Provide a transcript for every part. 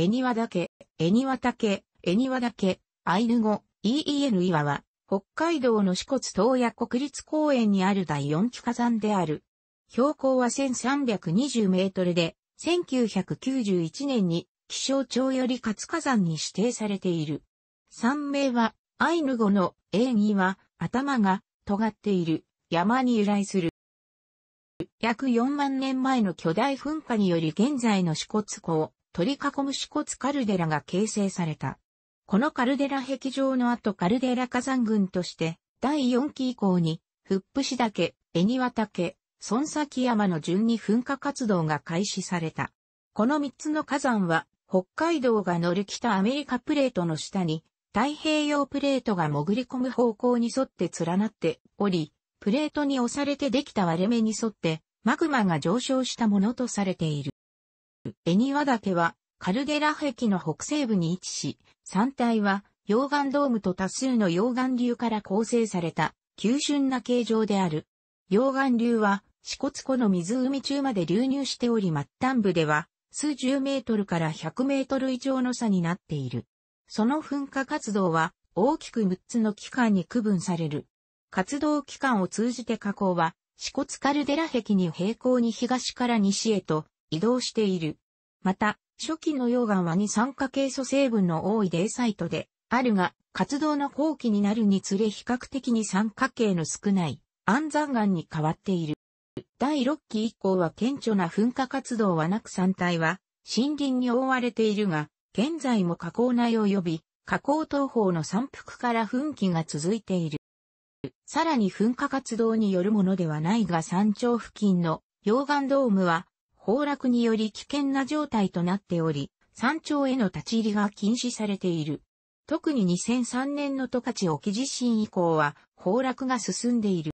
エニワ岳、ニワ岳、ニワ岳、アイヌ語、EEN 岩は、北海道の四国東野国立公園にある第四期火山である。標高は1320メートルで、1991年に気象庁より活火山に指定されている。山名は、アイヌ語の、エには、頭が、尖っている、山に由来する。約4万年前の巨大噴火により現在の四国湖、取り囲む支骨カルデラが形成された。このカルデラ壁上の後カルデラ火山群として、第4期以降に、フップシ岳、ニワ岳、孫崎山の順に噴火活動が開始された。この三つの火山は、北海道が乗る北アメリカプレートの下に、太平洋プレートが潜り込む方向に沿って連なっており、プレートに押されてできた割れ目に沿って、マグマが上昇したものとされている。エニワ岳はカルデラ壁の北西部に位置し、山体は溶岩ドームと多数の溶岩流から構成された急峻な形状である。溶岩流は四骨湖の湖中まで流入しており末端部では数十メートルから百メートル以上の差になっている。その噴火活動は大きく6つの期間に区分される。活動期間を通じて火口は、四骨カルデラ壁に平行に東から西へと移動している。また、初期の溶岩は二酸化系素成分の多いデーサイトで、あるが、活動の後期になるにつれ比較的に酸化系の少ない安山岩に変わっている。第6期以降は顕著な噴火活動はなく山体は森林に覆われているが、現在も加口内及び加口東方の山腹から噴気が続いている。さらに噴火活動によるものではないが山頂付近の溶岩ドームは崩落により危険な状態となっており、山頂への立ち入りが禁止されている。特に2003年の十勝沖地震以降は崩落が進んでいる。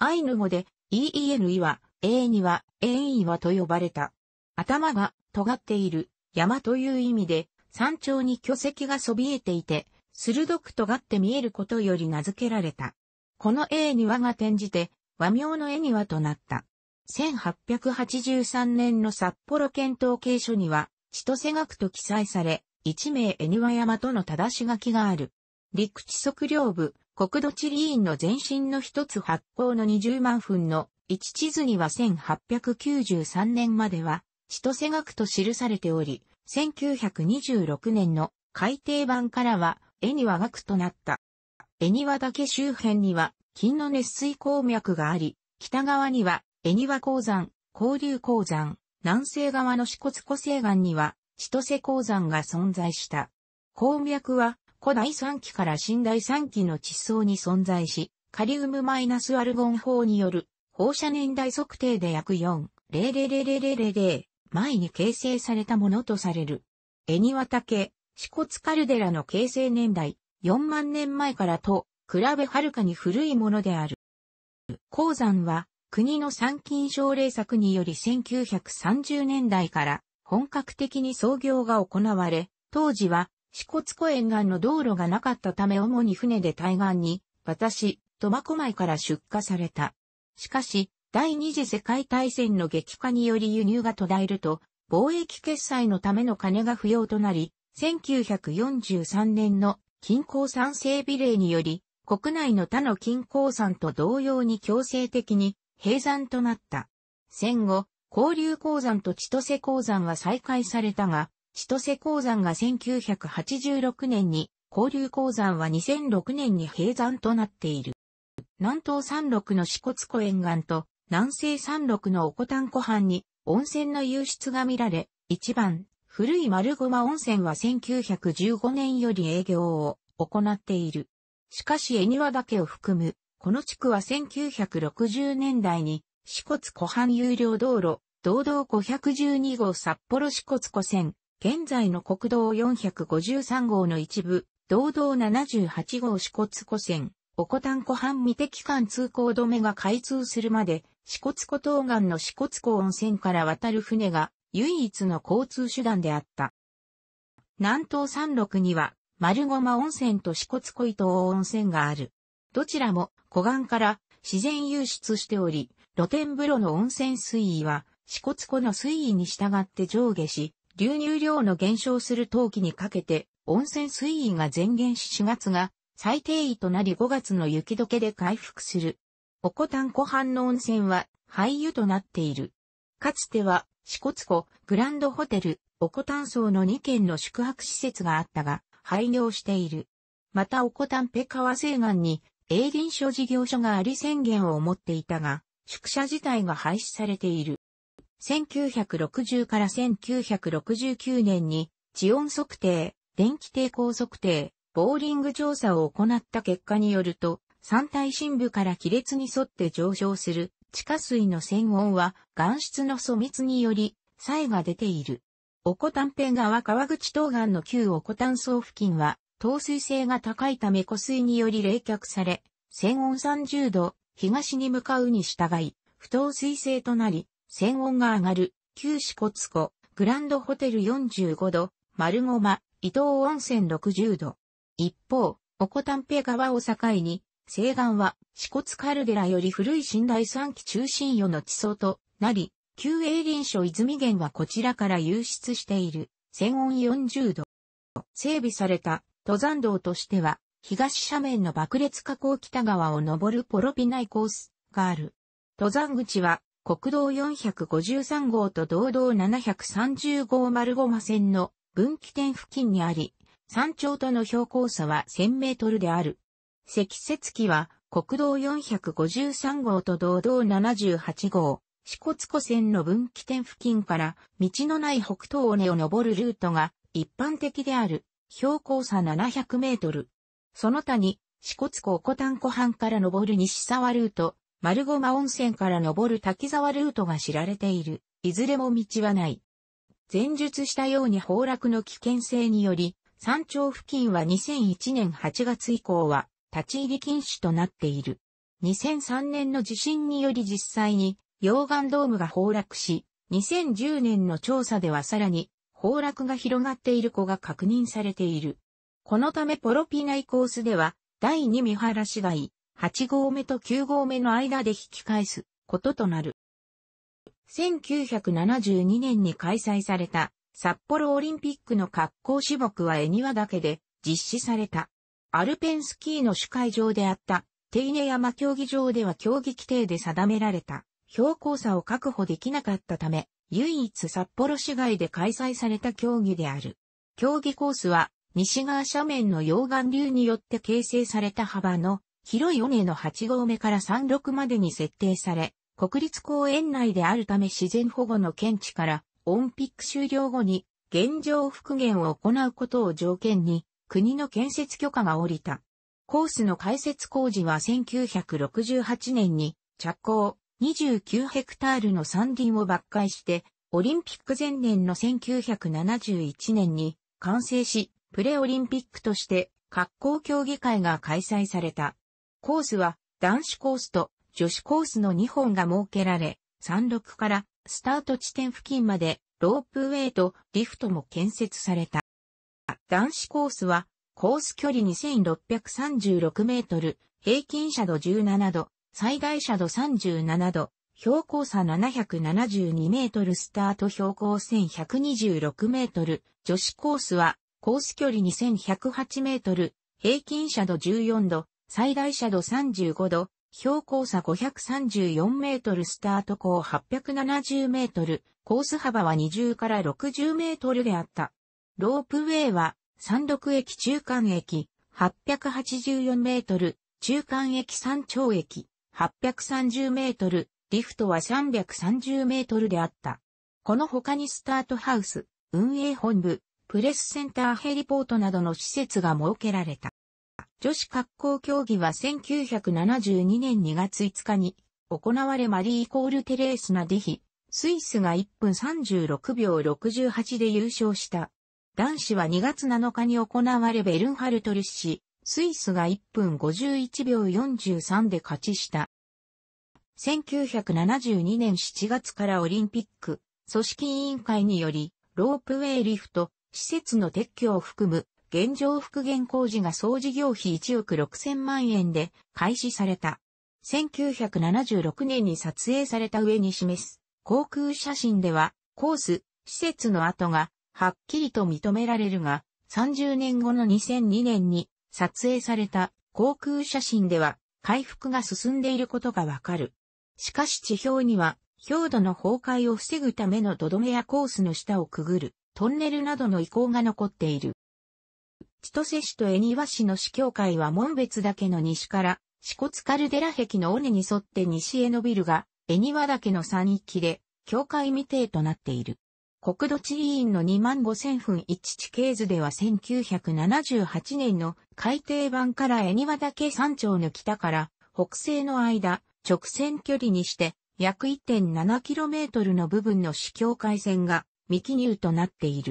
アイヌ語で EEN は A には A はと呼ばれた。頭が尖っている山という意味で山頂に巨石がそびえていて、鋭く尖って見えることより名付けられた。この A にはが転じて和名の絵にはとなった。1883年の札幌県統計書には、千歳学と記載され、一名恵庭山との正し書きがある。陸地測量部、国土地理院の前身の一つ発行の20万分の一地図には1893年までは、千歳学と記されており、1926年の改訂版からは、恵庭学となった。恵庭岳周辺には、金の熱水鉱脈があり、北側にはエニワ鉱山、交流鉱山、南西側の支笏湖西岸には、千歳鉱山が存在した。鉱脈は、古代三期から新代三期の地層に存在し、カリウムマイナスアルゴン法による放射年代測定で約4、0 0 0 0 0 0前に形成されたものとされる。エニワ竹、四骨カルデラの形成年代、4万年前からと、比べはるかに古いものである。鉱山は、国の参勤奨励策により1930年代から本格的に操業が行われ、当時は四骨湖沿岸の道路がなかったため主に船で対岸に、私、苫小牧から出荷された。しかし、第二次世界大戦の激化により輸入が途絶えると、貿易決済のための金が不要となり、1943年の金鉱山整備令により、国内の他の金鉱産と同様に強制的に閉山となった。戦後、交流鉱山と千歳鉱山は再開されたが、千歳鉱山が1986年に、交流鉱山は2006年に閉山となっている。南東山麓の四骨湖沿岸と南西山麓のおこたん湖畔に温泉の湧出が見られ、一番古い丸駒温泉は1915年より営業を行っている。しかし恵庭岳を含むこの地区は1960年代に、四骨湖畔有料道路、道道512号札幌四骨湖線、現在の国道453号の一部、道道78号四骨湖線、おこたん湖畔未適期間通行止めが開通するまで、四骨湖東岸の四骨湖温泉から渡る船が唯一の交通手段であった。南東山麓には、丸駒温泉と四骨湖伊東温泉がある。どちらも湖岸から自然湧出しており、露天風呂の温泉水位は、四骨湖の水位に従って上下し、流入量の減少する冬季にかけて、温泉水位が前減し4月が最低位となり5月の雪解けで回復する。おこたん湖畔の温泉は廃油となっている。かつては、四骨湖、グランドホテル、おこたん層の2軒の宿泊施設があったが、廃業している。またおこたんカ川西岸に営林所事業所があり宣言を持っていたが、宿舎自体が廃止されている。1960から1969年に、地温測定、電気抵抗測定、ボーリング調査を行った結果によると、山体深部から亀裂に沿って上昇する地下水の泉温は岩質の粗密により差異が出ている。おこたん辺川川口東岸の旧おこたん層付近は透水性が高いため湖水により冷却され、泉温30度、東に向かうに従い、不透水性となり、泉温が上がる、旧四国湖、グランドホテル45度、丸ま、伊東温泉60度。一方、おこたんぺ川を境に、西岸は、四骨カルデラより古い新大三期中心与の地層となり、旧営林所泉源はこちらから流出している、千温40度。整備された登山道としては、東斜面の爆裂火口北側を登るポロピナイコースがある。登山口は、国道453号と道道730号丸ま線の分岐点付近にあり、山頂との標高差は1000メートルである。積雪期は国道453号と道道78号、四骨湖線の分岐点付近から道のない北東尾根を登るルートが一般的である。標高差700メートル。その他に、四国湖小丹湖畔から登る西沢ルート、丸駒温泉から登る滝沢ルートが知られている。いずれも道はない。前述したように崩落の危険性により、山頂付近は2001年8月以降は立ち入り禁止となっている。2003年の地震により実際に溶岩ドームが崩落し、2010年の調査ではさらに崩落が広がっている子が確認されている。このためポロピナイコースでは、第2見晴らし台、8号目と9号目の間で引き返すこととなる。1972年に開催された札幌オリンピックの格好種目は恵庭岳で実施された。アルペンスキーの主会場であった手稲山競技場では競技規定で定められた標高差を確保できなかったため唯一札幌市外で開催された競技である。競技コースは、西側斜面の溶岩流によって形成された幅の広い尾根の8合目から36までに設定され、国立公園内であるため自然保護の見地からオンピック終了後に現状復元を行うことを条件に国の建設許可が下りた。コースの開設工事は1968年に着工、29ヘクタールの山林を伐採して、オリンピック前年の1971年に完成し、プレオリンピックとして格好競技会が開催された。コースは男子コースと女子コースの2本が設けられ、山麓からスタート地点付近までロープウェイとリフトも建設された。男子コースはコース距離2636メートル、平均斜度17度、最大斜度37度、標高差772メートルスタート標高1126メートル、女子コースはコース距離2108メートル、平均斜度14度、最大斜度35度、標高差534メートルスタート高870メートル、コース幅は20から60メートルであった。ロープウェイは、三陸駅中間駅、884メートル、中間駅山頂駅、830メートル、リフトは330メートルであった。この他にスタートハウス、運営本部、プレスセンターヘリポートなどの施設が設けられた。女子格好競技は1972年2月5日に行われマリー・コール・テレース・ナディヒ、スイスが1分36秒68で優勝した。男子は2月7日に行われベルンハルト・ルッシ、スイスが1分51秒43で勝ちした。1972年7月からオリンピック組織委員会により、ロープウェイリフト、施設の撤去を含む現状復元工事が総事業費1億6000万円で開始された。1976年に撮影された上に示す航空写真ではコース、施設の跡がはっきりと認められるが30年後の2002年に撮影された航空写真では回復が進んでいることがわかる。しかし地表には氷土の崩壊を防ぐための土留めやコースの下をくぐるトンネルなどの遺構が残っている。千歳市と恵庭市の市境界は門別岳の西から四骨カルデラ壁の尾根に沿って西へ伸びるが、恵庭岳の山域で境界未定となっている。国土地委員の2万5000分1地形図では1978年の改底版から恵庭岳山頂の北から北西の間、直線距離にして約 1.7km の部分の市境界線が未記入となっている。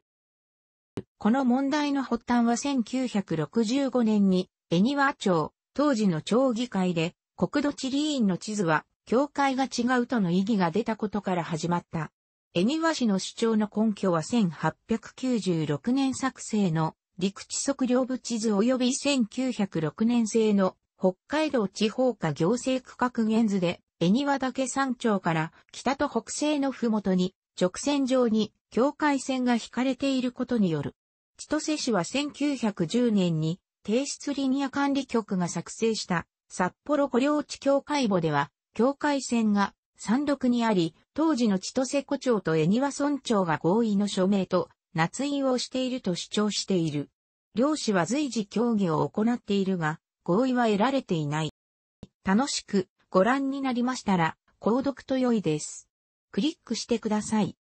この問題の発端は1965年に恵庭町、当時の町議会で国土地理院の地図は境界が違うとの意義が出たことから始まった。恵庭市の主張の根拠は1896年作成の陸地測量部地図及び1906年製の北海道地方化行政区画現図で、恵庭岳山頂から北と北西の麓に直線上に境界線が引かれていることによる。千歳市は1910年に提出リニア管理局が作成した札幌古領地境界簿では境界線が山麓にあり、当時の千歳古町と恵庭村長が合意の署名と、捺印をしていると主張している。漁師は随時協議を行っているが、合意は得られていない。楽しくご覧になりましたら、購読と良いです。クリックしてください。